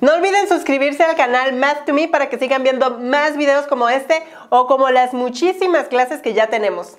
No olviden suscribirse al canal Math 2 Me para que sigan viendo más videos como este o como las muchísimas clases que ya tenemos.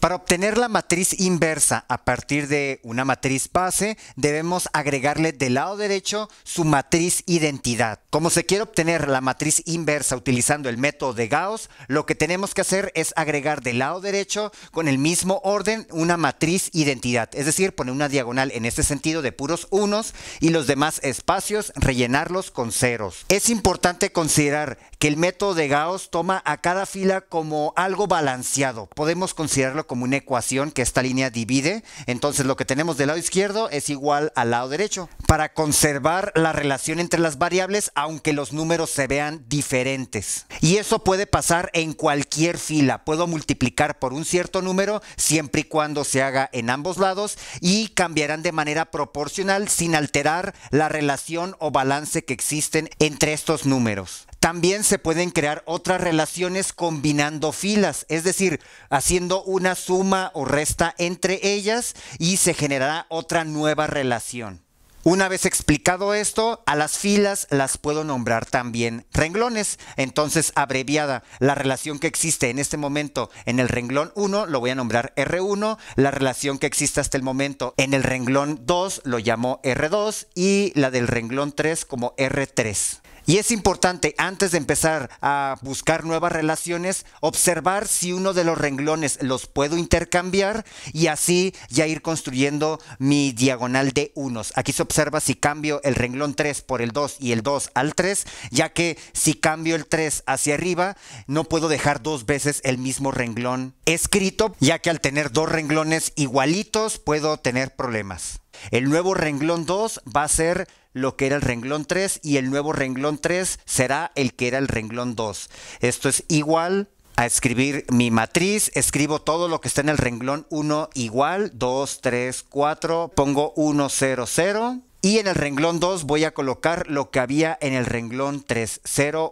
Para obtener la matriz inversa a partir de una matriz base, debemos agregarle del lado derecho su matriz identidad. Como se quiere obtener la matriz inversa utilizando el método de Gauss, lo que tenemos que hacer es agregar del lado derecho con el mismo orden una matriz identidad, es decir, poner una diagonal en este sentido de puros unos y los demás espacios rellenarlos con ceros. Es importante considerar que el método de Gauss toma a cada fila como algo balanceado. Podemos considerarlo como una ecuación que esta línea divide. Entonces lo que tenemos del lado izquierdo es igual al lado derecho. Para conservar la relación entre las variables, aunque los números se vean diferentes. Y eso puede pasar en cualquier fila. Puedo multiplicar por un cierto número siempre y cuando se haga en ambos lados y cambiarán de manera proporcional sin alterar la relación o balance que existen entre estos números. También se pueden crear otras relaciones combinando filas, es decir, haciendo una suma o resta entre ellas y se generará otra nueva relación. Una vez explicado esto, a las filas las puedo nombrar también renglones. Entonces, abreviada, la relación que existe en este momento en el renglón 1 lo voy a nombrar R1, la relación que existe hasta el momento en el renglón 2 lo llamo R2 y la del renglón 3 como R3. Y es importante, antes de empezar a buscar nuevas relaciones, observar si uno de los renglones los puedo intercambiar y así ya ir construyendo mi diagonal de unos. Aquí se observa si cambio el renglón 3 por el 2 y el 2 al 3, ya que si cambio el 3 hacia arriba, no puedo dejar dos veces el mismo renglón escrito, ya que al tener dos renglones igualitos puedo tener problemas. El nuevo renglón 2 va a ser lo que era el renglón 3 y el nuevo renglón 3 será el que era el renglón 2. Esto es igual a escribir mi matriz, escribo todo lo que está en el renglón 1 igual, 2, 3, 4, pongo 1, 0, 0 y en el renglón 2 voy a colocar lo que había en el renglón 3,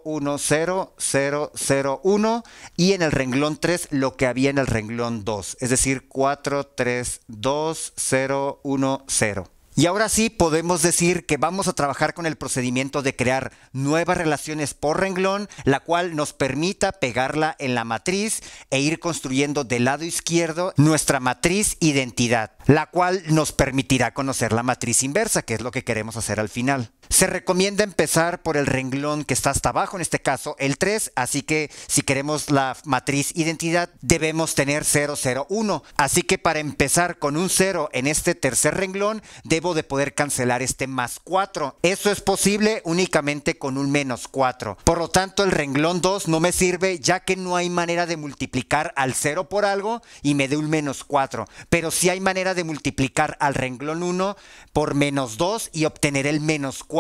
1 y en el renglón 3 lo que había en el renglón 2, es decir, 432010. Y ahora sí podemos decir que vamos a trabajar con el procedimiento de crear nuevas relaciones por renglón, la cual nos permita pegarla en la matriz e ir construyendo del lado izquierdo nuestra matriz identidad, la cual nos permitirá conocer la matriz inversa, que es lo que queremos hacer al final. Se recomienda empezar por el renglón que está hasta abajo, en este caso el 3, así que si queremos la matriz identidad debemos tener 0, 0, 1. Así que para empezar con un 0 en este tercer renglón debo de poder cancelar este más 4. Eso es posible únicamente con un menos 4. Por lo tanto el renglón 2 no me sirve ya que no hay manera de multiplicar al 0 por algo y me dé un menos 4. Pero sí hay manera de multiplicar al renglón 1 por menos 2 y obtener el menos 4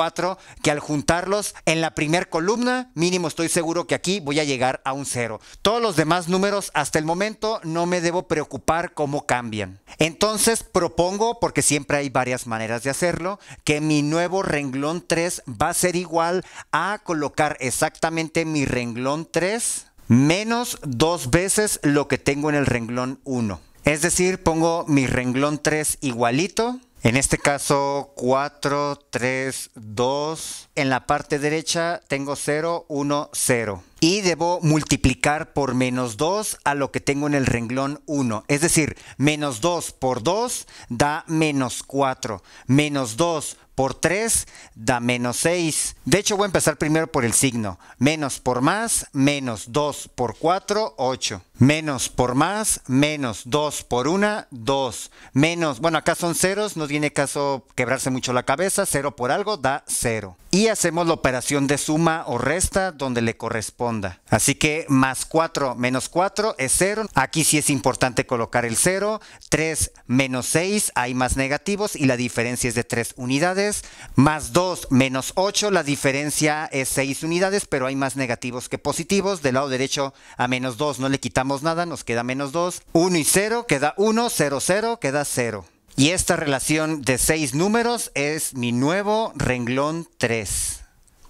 que al juntarlos en la primera columna, mínimo estoy seguro que aquí voy a llegar a un 0 Todos los demás números hasta el momento no me debo preocupar cómo cambian. Entonces propongo, porque siempre hay varias maneras de hacerlo, que mi nuevo renglón 3 va a ser igual a colocar exactamente mi renglón 3 menos dos veces lo que tengo en el renglón 1. Es decir, pongo mi renglón 3 igualito en este caso 4, 3, 2. En la parte derecha tengo 0, 1, 0. Y debo multiplicar por menos 2 a lo que tengo en el renglón 1. Es decir, menos 2 por 2 da menos 4. Menos 2 por 3 da menos 6. De hecho, voy a empezar primero por el signo. Menos por más, menos 2 por 4, 8. Menos por más, menos 2 por 1, 2. Menos, bueno, acá son ceros, no tiene caso quebrarse mucho la cabeza. 0 por algo da 0. Y hacemos la operación de suma o resta donde le corresponda. Así que más 4 menos 4 es 0. Aquí sí es importante colocar el 0. 3 menos 6, hay más negativos y la diferencia es de 3 unidades más 2 menos 8, la diferencia es 6 unidades, pero hay más negativos que positivos. Del lado derecho a menos 2 no le quitamos nada, nos queda menos 2. 1 y 0 queda 1, 0, 0 queda 0. Y esta relación de 6 números es mi nuevo renglón 3.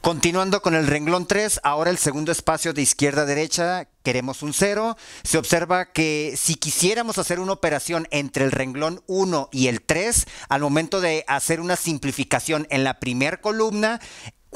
Continuando con el renglón 3, ahora el segundo espacio de izquierda a derecha, queremos un 0. Se observa que si quisiéramos hacer una operación entre el renglón 1 y el 3, al momento de hacer una simplificación en la primera columna,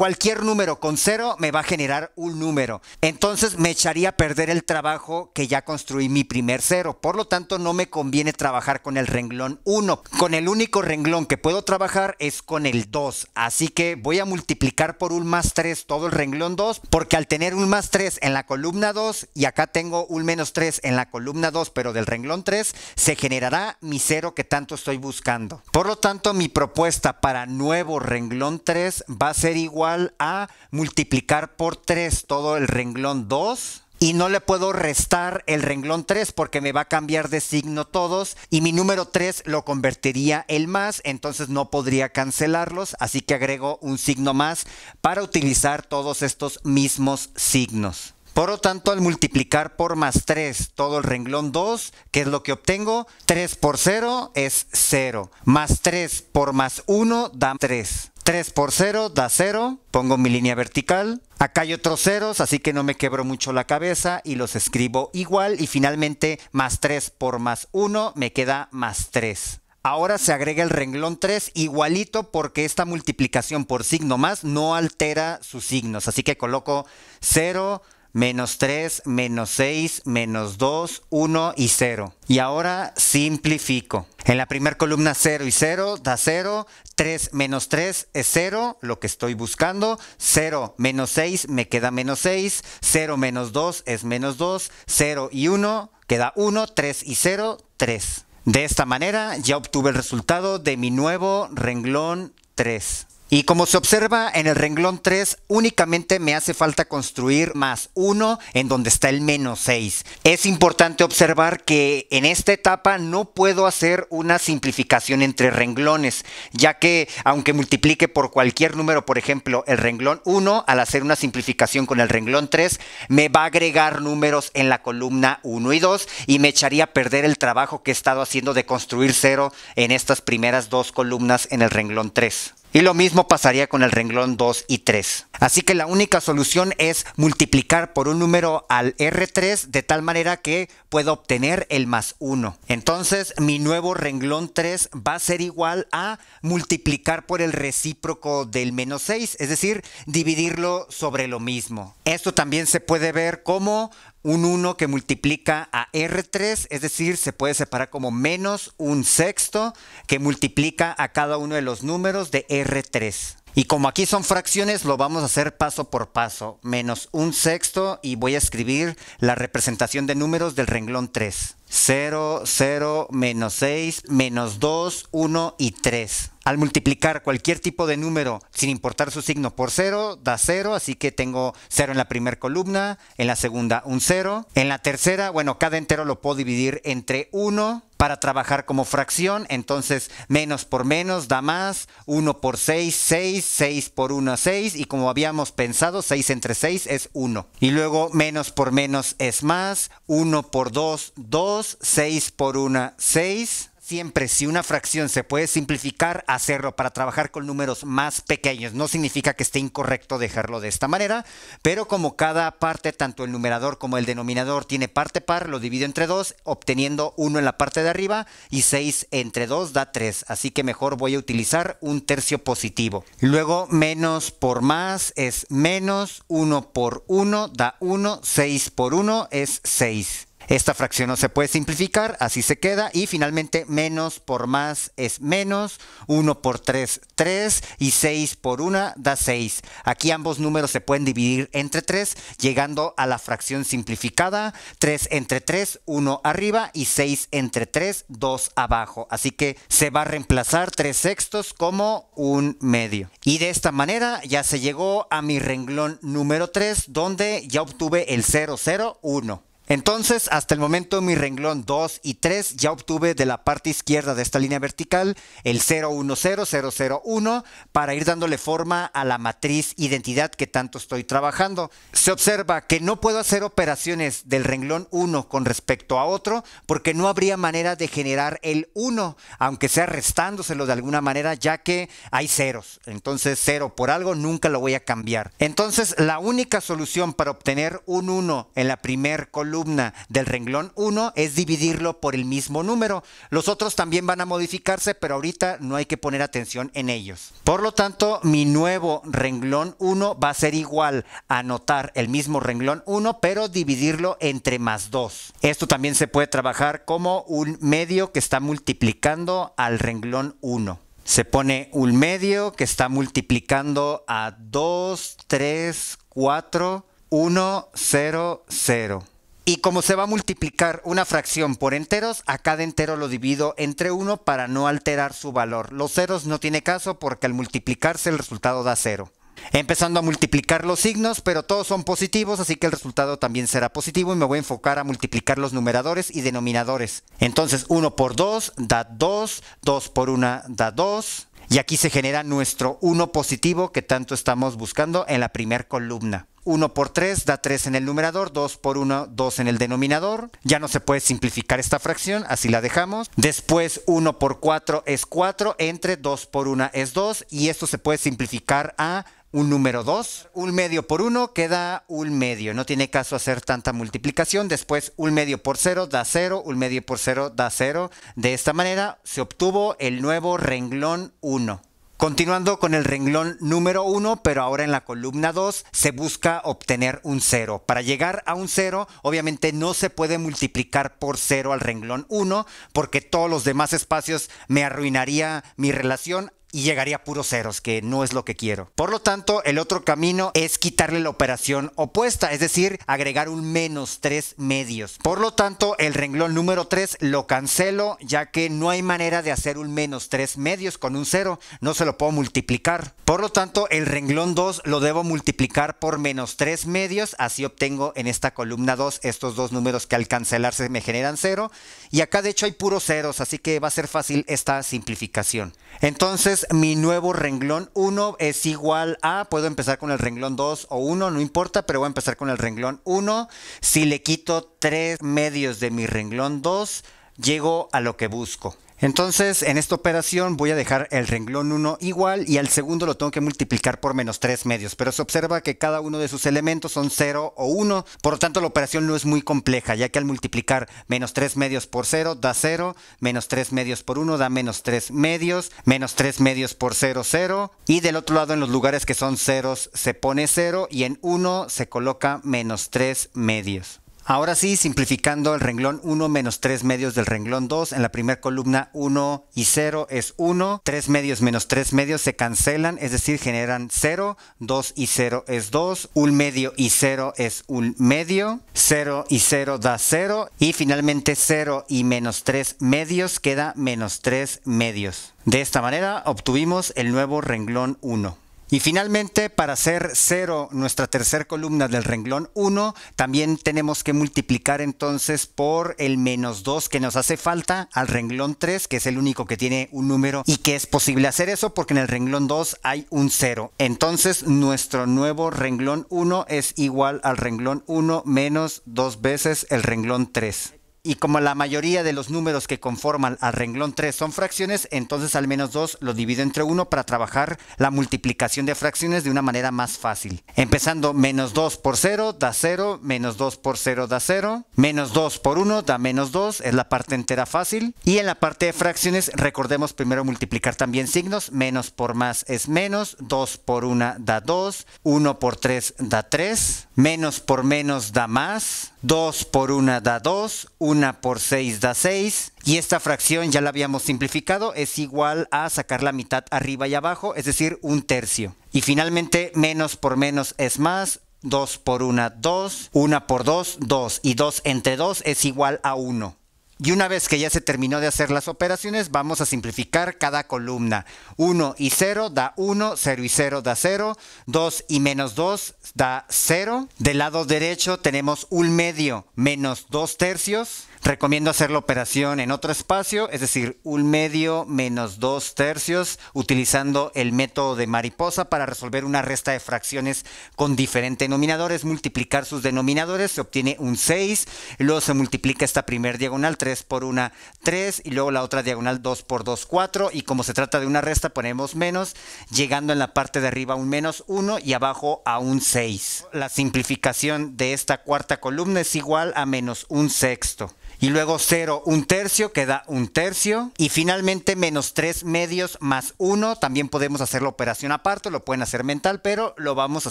cualquier número con 0 me va a generar un número. Entonces me echaría a perder el trabajo que ya construí mi primer 0. Por lo tanto, no me conviene trabajar con el renglón 1. Con el único renglón que puedo trabajar es con el 2. Así que voy a multiplicar por un más 3 todo el renglón 2, porque al tener un más 3 en la columna 2 y acá tengo un menos 3 en la columna 2, pero del renglón 3, se generará mi 0 que tanto estoy buscando. Por lo tanto, mi propuesta para nuevo renglón 3 va a ser igual a multiplicar por 3 todo el renglón 2 y no le puedo restar el renglón 3 porque me va a cambiar de signo todos y mi número 3 lo convertiría en más, entonces no podría cancelarlos, así que agrego un signo más para utilizar todos estos mismos signos. Por lo tanto, al multiplicar por más 3 todo el renglón 2, ¿qué es lo que obtengo? 3 por 0 es 0, más 3 por más 1 da 3. 3 por 0 da 0, pongo mi línea vertical. Acá hay otros ceros, así que no me quebro mucho la cabeza y los escribo igual. Y finalmente, más 3 por más 1 me queda más 3. Ahora se agrega el renglón 3 igualito porque esta multiplicación por signo más no altera sus signos. Así que coloco 0, menos 3, menos 6, menos 2, 1 y 0. Y ahora simplifico. En la primera columna 0 y 0 da 0, 3 menos 3 es 0, lo que estoy buscando, 0 menos 6 me queda menos 6, 0 menos 2 es menos 2, 0 y 1 queda 1, 3 y 0, 3. De esta manera ya obtuve el resultado de mi nuevo renglón 3. Y como se observa en el renglón 3, únicamente me hace falta construir más 1 en donde está el menos 6. Es importante observar que en esta etapa no puedo hacer una simplificación entre renglones, ya que aunque multiplique por cualquier número, por ejemplo, el renglón 1, al hacer una simplificación con el renglón 3, me va a agregar números en la columna 1 y 2 y me echaría a perder el trabajo que he estado haciendo de construir 0 en estas primeras dos columnas en el renglón 3. Y lo mismo pasaría con el renglón 2 y 3. Así que la única solución es multiplicar por un número al R3 de tal manera que pueda obtener el más 1. Entonces mi nuevo renglón 3 va a ser igual a multiplicar por el recíproco del menos 6, es decir, dividirlo sobre lo mismo. Esto también se puede ver como un 1 que multiplica a R3, es decir, se puede separar como menos un sexto que multiplica a cada uno de los números de R3. Y como aquí son fracciones, lo vamos a hacer paso por paso, menos un sexto y voy a escribir la representación de números del renglón 3. 0, 0, menos 6, menos 2, 1 y 3 al multiplicar cualquier tipo de número sin importar su signo por 0, da 0, así que tengo 0 en la primera columna, en la segunda un 0. en la tercera, bueno, cada entero lo puedo dividir entre 1 para trabajar como fracción, entonces menos por menos da más, 1 por 6, 6, 6 por 1, 6, y como habíamos pensado, 6 entre 6 es 1. Y luego menos por menos es más, 1 por 2, 2, 6 por 1, 6. Siempre, si una fracción se puede simplificar, hacerlo para trabajar con números más pequeños. No significa que esté incorrecto dejarlo de esta manera, pero como cada parte, tanto el numerador como el denominador, tiene parte par, lo divido entre 2, obteniendo 1 en la parte de arriba y 6 entre 2 da 3. Así que mejor voy a utilizar un tercio positivo. Luego, menos por más es menos, 1 por 1 da 1, 6 por 1 es 6. Esta fracción no se puede simplificar, así se queda. Y finalmente, menos por más es menos. 1 por 3, 3. Y 6 por 1 da 6. Aquí ambos números se pueden dividir entre 3, llegando a la fracción simplificada. 3 entre 3, 1 arriba. Y 6 entre 3, 2 abajo. Así que se va a reemplazar 3 sextos como un medio. Y de esta manera ya se llegó a mi renglón número 3, donde ya obtuve el 0, 0, 1. Entonces, hasta el momento mi renglón 2 y 3 ya obtuve de la parte izquierda de esta línea vertical el 010001 para ir dándole forma a la matriz identidad que tanto estoy trabajando. Se observa que no puedo hacer operaciones del renglón 1 con respecto a otro porque no habría manera de generar el 1, aunque sea restándoselo de alguna manera ya que hay ceros. Entonces, 0 por algo nunca lo voy a cambiar. Entonces, la única solución para obtener un 1 en la primer columna del renglón 1 es dividirlo por el mismo número. Los otros también van a modificarse, pero ahorita no hay que poner atención en ellos. Por lo tanto, mi nuevo renglón 1 va a ser igual a anotar el mismo renglón 1, pero dividirlo entre más 2. Esto también se puede trabajar como un medio que está multiplicando al renglón 1. Se pone un medio que está multiplicando a 2, 3, 4, 1, 0, 0. Y como se va a multiplicar una fracción por enteros, a cada entero lo divido entre 1 para no alterar su valor. Los ceros no tiene caso porque al multiplicarse el resultado da 0. Empezando a multiplicar los signos, pero todos son positivos, así que el resultado también será positivo y me voy a enfocar a multiplicar los numeradores y denominadores. Entonces 1 por 2 da 2, 2 por 1 da 2, y aquí se genera nuestro 1 positivo que tanto estamos buscando en la primera columna. 1 por 3 da 3 en el numerador, 2 por 1, 2 en el denominador. Ya no se puede simplificar esta fracción, así la dejamos. Después 1 por 4 es 4, entre 2 por 1 es 2 y esto se puede simplificar a un número 2, un medio por 1 queda un medio, no tiene caso hacer tanta multiplicación, después un medio por 0 da 0, un medio por 0 da 0, de esta manera se obtuvo el nuevo renglón 1. Continuando con el renglón número 1, pero ahora en la columna 2 se busca obtener un 0. Para llegar a un 0, obviamente no se puede multiplicar por 0 al renglón 1, porque todos los demás espacios me arruinaría mi relación, y llegaría a puros ceros, que no es lo que quiero. Por lo tanto, el otro camino es quitarle la operación opuesta, es decir, agregar un menos 3 medios. Por lo tanto, el renglón número 3 lo cancelo, ya que no hay manera de hacer un menos 3 medios con un 0, no se lo puedo multiplicar. Por lo tanto, el renglón 2 lo debo multiplicar por menos 3 medios, así obtengo en esta columna 2 estos dos números que al cancelarse me generan 0, y acá de hecho hay puros ceros, así que va a ser fácil esta simplificación. Entonces, mi nuevo renglón 1 es igual a, puedo empezar con el renglón 2 o 1, no importa, pero voy a empezar con el renglón 1. Si le quito 3 medios de mi renglón 2, llego a lo que busco. Entonces, en esta operación voy a dejar el renglón 1 igual y al segundo lo tengo que multiplicar por menos 3 medios, pero se observa que cada uno de sus elementos son 0 o 1, por lo tanto la operación no es muy compleja, ya que al multiplicar menos 3 medios por 0 da 0, menos 3 medios por 1 da menos 3 medios, menos 3 medios por 0, 0, y del otro lado en los lugares que son ceros se pone 0 y en 1 se coloca menos 3 medios. Ahora sí, simplificando el renglón 1 menos 3 medios del renglón 2, en la primera columna 1 y 0 es 1, 3 medios menos 3 medios se cancelan, es decir, generan 0, 2 y 0 es 2, 1 medio y 0 es 1 medio, 0 y 0 da 0 y finalmente 0 y menos 3 medios queda menos 3 medios. De esta manera obtuvimos el nuevo renglón 1. Y finalmente, para hacer 0 nuestra tercera columna del renglón 1, también tenemos que multiplicar entonces por el menos 2 que nos hace falta al renglón 3, que es el único que tiene un número y que es posible hacer eso porque en el renglón 2 hay un 0. Entonces, nuestro nuevo renglón 1 es igual al renglón 1 menos 2 veces el renglón 3 y como la mayoría de los números que conforman al renglón 3 son fracciones, entonces al menos 2 lo divido entre 1 para trabajar la multiplicación de fracciones de una manera más fácil. Empezando menos 2 por 0 da 0, menos 2 por 0 da 0, menos 2 por 1 da menos 2, es la parte entera fácil. Y en la parte de fracciones recordemos primero multiplicar también signos, menos por más es menos, 2 por 1 da 2, 1 por 3 da 3, menos por menos da más, 2 por 1 da 2, 1 1 por 6 da 6. Y esta fracción ya la habíamos simplificado, es igual a sacar la mitad arriba y abajo, es decir, un tercio. Y finalmente, menos por menos es más, 2 por 1, 2, 1 por 2, 2 y 2 entre 2 es igual a 1. Y una vez que ya se terminó de hacer las operaciones, vamos a simplificar cada columna. 1 y 0 da 1, 0 y 0 da 0, 2 y menos 2 da 0. Del lado derecho tenemos un medio menos 2 tercios. Recomiendo hacer la operación en otro espacio, es decir, un medio menos dos tercios, utilizando el método de mariposa para resolver una resta de fracciones con diferentes denominadores. Multiplicar sus denominadores, se obtiene un 6, luego se multiplica esta primer diagonal 3 por 1, 3 y luego la otra diagonal 2 por 2, 4 y como se trata de una resta ponemos menos, llegando en la parte de arriba a un menos 1 y abajo a un 6. La simplificación de esta cuarta columna es igual a menos un sexto. Y luego 0, 1 tercio, queda da un tercio. Y finalmente menos 3 medios más 1. También podemos hacer la operación aparte, lo pueden hacer mental, pero lo vamos a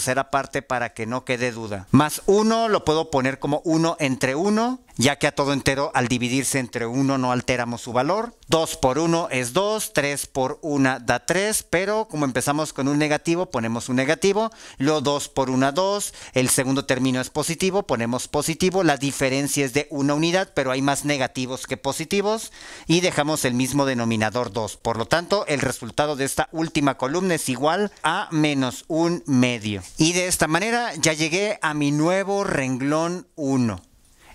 hacer aparte para que no quede duda. Más 1 lo puedo poner como 1 entre 1 ya que a todo entero al dividirse entre 1 no alteramos su valor. 2 por 1 es 2, 3 por 1 da 3, pero como empezamos con un negativo, ponemos un negativo, luego 2 por 1 2, el segundo término es positivo, ponemos positivo, la diferencia es de una unidad, pero hay más negativos que positivos y dejamos el mismo denominador 2. Por lo tanto, el resultado de esta última columna es igual a menos un medio. Y de esta manera ya llegué a mi nuevo renglón 1.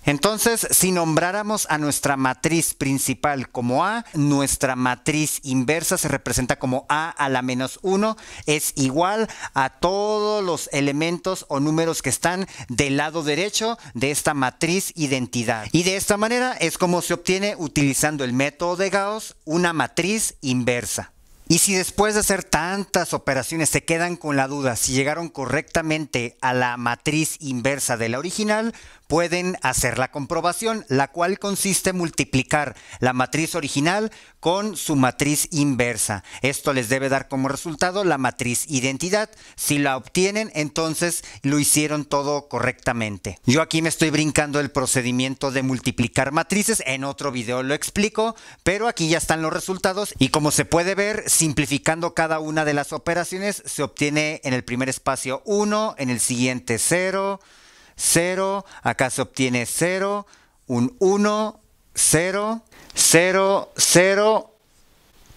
Entonces, si nombráramos a nuestra matriz principal como A, nuestra matriz inversa se representa como A a la menos 1 es igual a todos los elementos o números que están del lado derecho de esta matriz identidad. Y de esta manera es como se obtiene utilizando el método de Gauss una matriz inversa. Y si después de hacer tantas operaciones se quedan con la duda si llegaron correctamente a la matriz inversa de la original, pueden hacer la comprobación, la cual consiste en multiplicar la matriz original con su matriz inversa. Esto les debe dar como resultado la matriz identidad. Si la obtienen, entonces lo hicieron todo correctamente. Yo aquí me estoy brincando el procedimiento de multiplicar matrices, en otro video lo explico, pero aquí ya están los resultados y como se puede ver, simplificando cada una de las operaciones, se obtiene en el primer espacio 1, en el siguiente 0, 0, acá se obtiene 0, un 1, 0, 0, 0,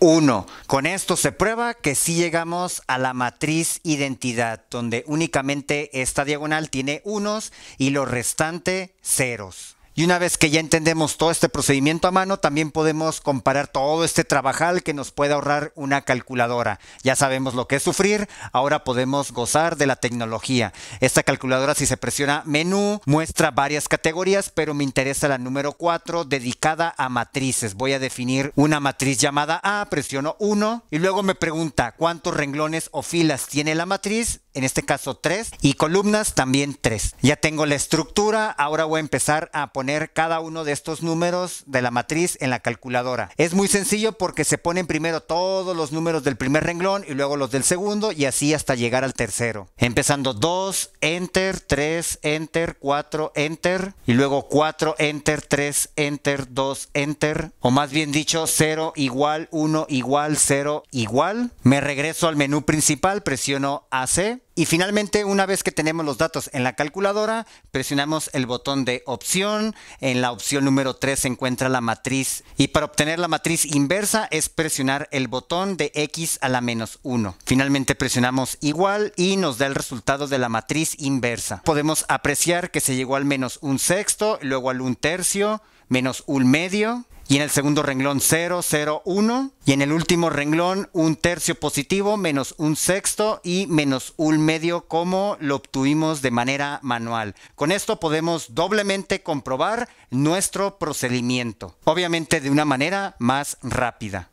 1. Con esto se prueba que sí llegamos a la matriz identidad, donde únicamente esta diagonal tiene unos y lo restante ceros. Y una vez que ya entendemos todo este procedimiento a mano, también podemos comparar todo este trabajal que nos puede ahorrar una calculadora. Ya sabemos lo que es sufrir, ahora podemos gozar de la tecnología. Esta calculadora si se presiona menú muestra varias categorías, pero me interesa la número 4 dedicada a matrices. Voy a definir una matriz llamada A, presiono 1 y luego me pregunta cuántos renglones o filas tiene la matriz, en este caso 3 y columnas también 3. Ya tengo la estructura, ahora voy a empezar a poner cada uno de estos números de la matriz en la calculadora. Es muy sencillo porque se ponen primero todos los números del primer renglón y luego los del segundo y así hasta llegar al tercero. Empezando 2, enter, 3, enter, 4, enter y luego 4, enter, 3, enter, 2, enter o más bien dicho 0 igual, 1 igual, 0 igual. Me regreso al menú principal, presiono AC y finalmente, una vez que tenemos los datos en la calculadora, presionamos el botón de opción. En la opción número 3 se encuentra la matriz. Y para obtener la matriz inversa es presionar el botón de x a la menos 1. Finalmente presionamos igual y nos da el resultado de la matriz inversa. Podemos apreciar que se llegó al menos un sexto, luego al un tercio, menos un medio, y en el segundo renglón 0, 0, 1 y en el último renglón un tercio positivo menos un sexto y menos un medio como lo obtuvimos de manera manual. Con esto podemos doblemente comprobar nuestro procedimiento, obviamente de una manera más rápida.